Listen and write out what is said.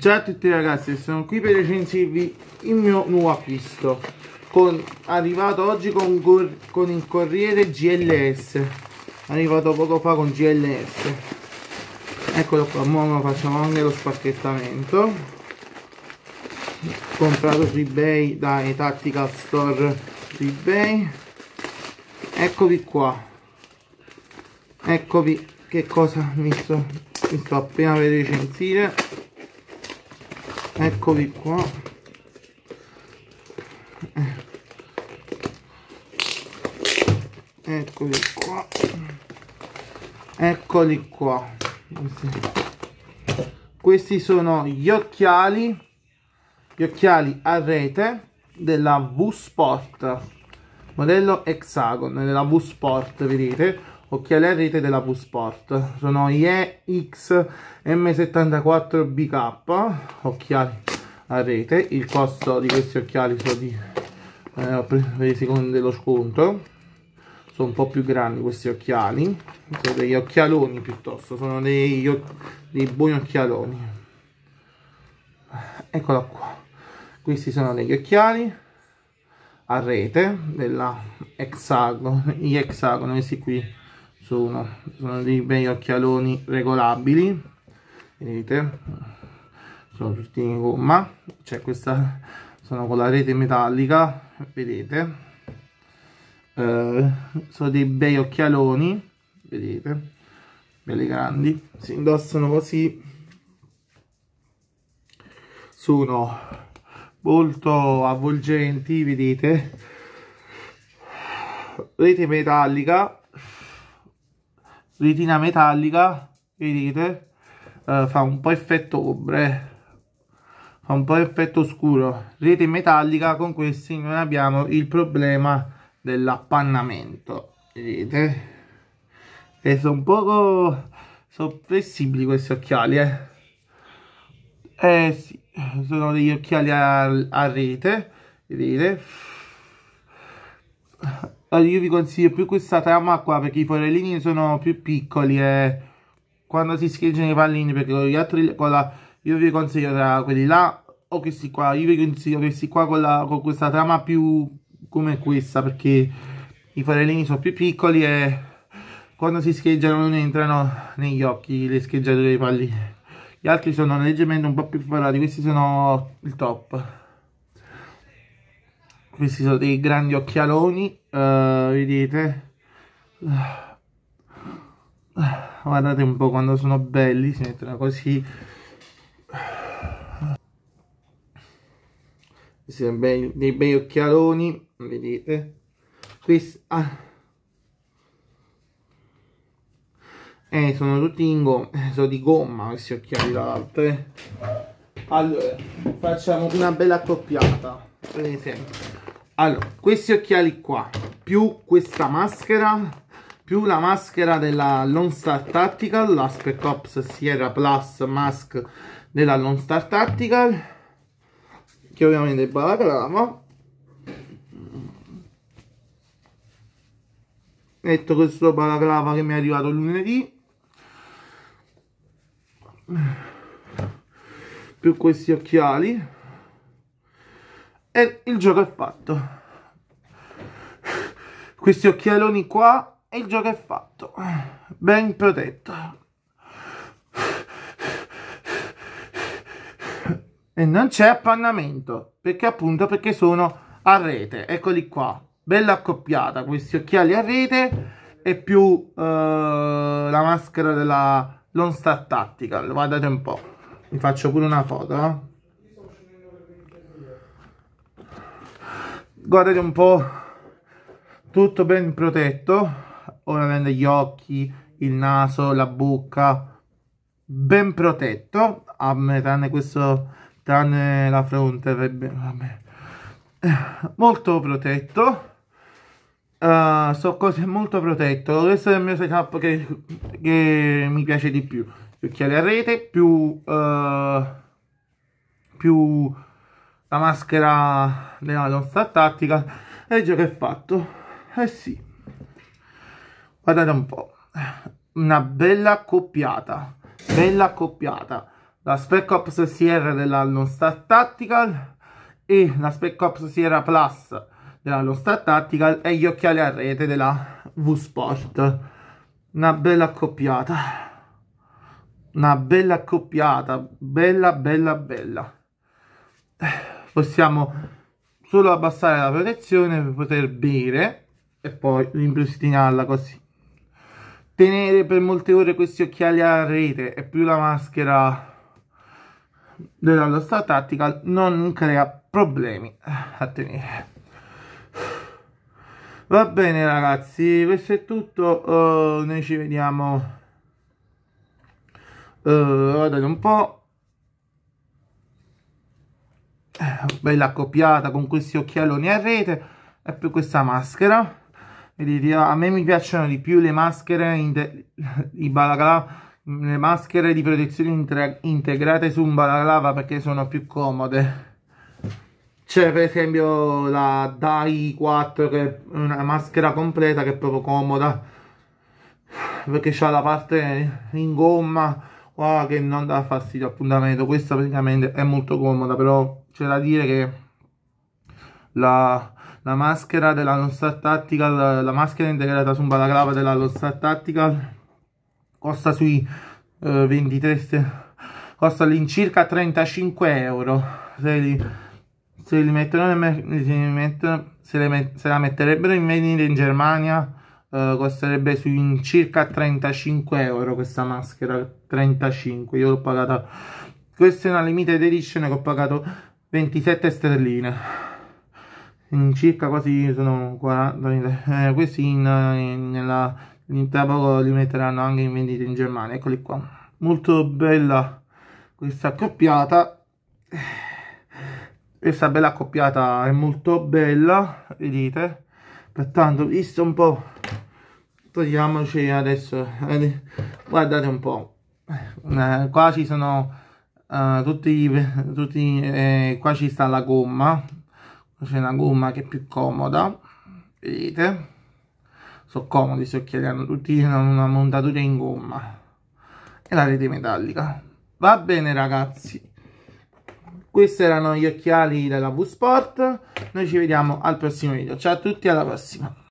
Ciao a tutti ragazzi, sono qui per recensirvi il mio nuovo acquisto con, Arrivato oggi con, con, il Corriere GLS Arrivato poco fa con GLS Eccolo qua, ora facciamo anche lo spacchettamento Comprato su ebay dai Tactical Store su ebay Eccovi qua Eccovi che cosa mi sto, mi sto appena per recensire eccovi qua eccoli qua eccoli qua questi sono gli occhiali gli occhiali a rete della V Sport modello hexagon della V Sport vedete occhiali a rete della PuSport sono IE X M74 BK occhiali a rete il costo di questi occhiali sono di eh, ho presi con dello sconto sono un po' più grandi questi occhiali sono degli occhialoni piuttosto sono dei, dei buoni occhialoni eccolo qua questi sono degli occhiali a rete della hexagon gli hexagon questi qui sono, sono dei bei occhialoni regolabili vedete sono tutti in gomma c'è questa sono con la rete metallica vedete eh, sono dei bei occhialoni vedete belli grandi si indossano così sono molto avvolgenti vedete rete metallica ritina metallica vedete eh, fa un po' effetto ombre fa un po' effetto scuro rete metallica con questi non abbiamo il problema dell'appannamento vedete e sono un poco sono flessibili questi occhiali eh, eh sì sono degli occhiali a, a rete vedete allora io vi consiglio più questa trama qua perché i forellini sono più piccoli e eh. quando si schiacciano i pallini perché gli altri con la... Io vi consiglio tra quelli là o questi qua, io vi consiglio questi qua con, la, con questa trama più come questa perché i forellini sono più piccoli e quando si scheggiano non entrano negli occhi le scheggiature dei pallini. Gli altri sono leggermente un po' più forati, questi sono il top questi sono dei grandi occhialoni uh, eh, vedete guardate un po' quando sono belli si mettono così questi sono bei, dei bei occhialoni vedete questi ah. eh, sono tutti in gomma eh, sono di gomma questi occhiali tra l'altro eh. allora facciamo una bella accoppiata vedete allora questi occhiali qua più questa maschera più la maschera della Lone Star Tactical l'aspect ops Sierra Plus Mask della Lone Star Tactical che ovviamente è balaclava metto questo balaclava che mi è arrivato lunedì più questi occhiali e il gioco è fatto. Questi occhialoni qua e il gioco è fatto. Ben protetto. E non c'è appannamento, perché appunto perché sono a rete. Eccoli qua. Bella accoppiata questi occhiali a rete e più eh, la maschera della Lone Star Tactical. Guardate un po'. Vi faccio pure una foto, eh? guardate un po' tutto ben protetto ovviamente gli occhi il naso la bocca ben protetto a me, tranne questo tranne la fronte vabbè. molto protetto uh, so cose molto protetto questo è il mio setup che, che mi piace di più gli occhiali a rete più uh, più la maschera della nostra tattica e il gioco è fatto eh sì guardate un po' una bella accoppiata bella accoppiata la Spec Ops Sierra della nostra Tactical e la Spec Ops Sierra Plus della nostra Tactical e gli occhiali a rete della V-Sport una bella accoppiata una bella accoppiata bella bella bella possiamo solo abbassare la protezione per poter bere e poi rimpristinarla così tenere per molte ore questi occhiali a rete e più la maschera della nostra tattica non crea problemi a tenere va bene ragazzi questo è tutto uh, noi ci vediamo uh, eh, guardate un po' Eh, bella accoppiata con questi occhialoni a rete e poi questa maschera vedete a me mi piacciono di più le maschere di balaclava le maschere di protezione integrate su un balaclava perché sono più comode c'è per esempio la DAI 4 che è una maschera completa che è proprio comoda perché c'ha la parte in gomma qua che non dà fastidio appuntamento questa praticamente è molto comoda però c'è da dire che la, la maschera della Nostra Tactical, la maschera integrata su un balaclava della Nostra Tactical costa sui eh, 23 costa all'incirca 35 euro se li, se li mettono, se, li mettono se, le se, la metterebbero in vendita in Germania eh, costerebbe sui circa 35 euro questa maschera 35 io l'ho pagata questa è una limited edition che ho pagato 27 sterline in circa quasi sono 40 eh, questi in, in, nella, in, tra poco li metteranno anche in vendita in Germania eccoli qua molto bella questa accoppiata questa bella accoppiata è molto bella vedete pertanto visto un po' togliamoci adesso eh, guardate un po' eh, qua ci sono uh, tutti, tutti eh, qua ci sta la gomma c'è una gomma che è più comoda vedete sono comodi questi occhiali hanno tutti una montatura in gomma e la rete metallica va bene ragazzi questi erano gli occhiali della V Sport noi ci vediamo al prossimo video ciao a tutti alla prossima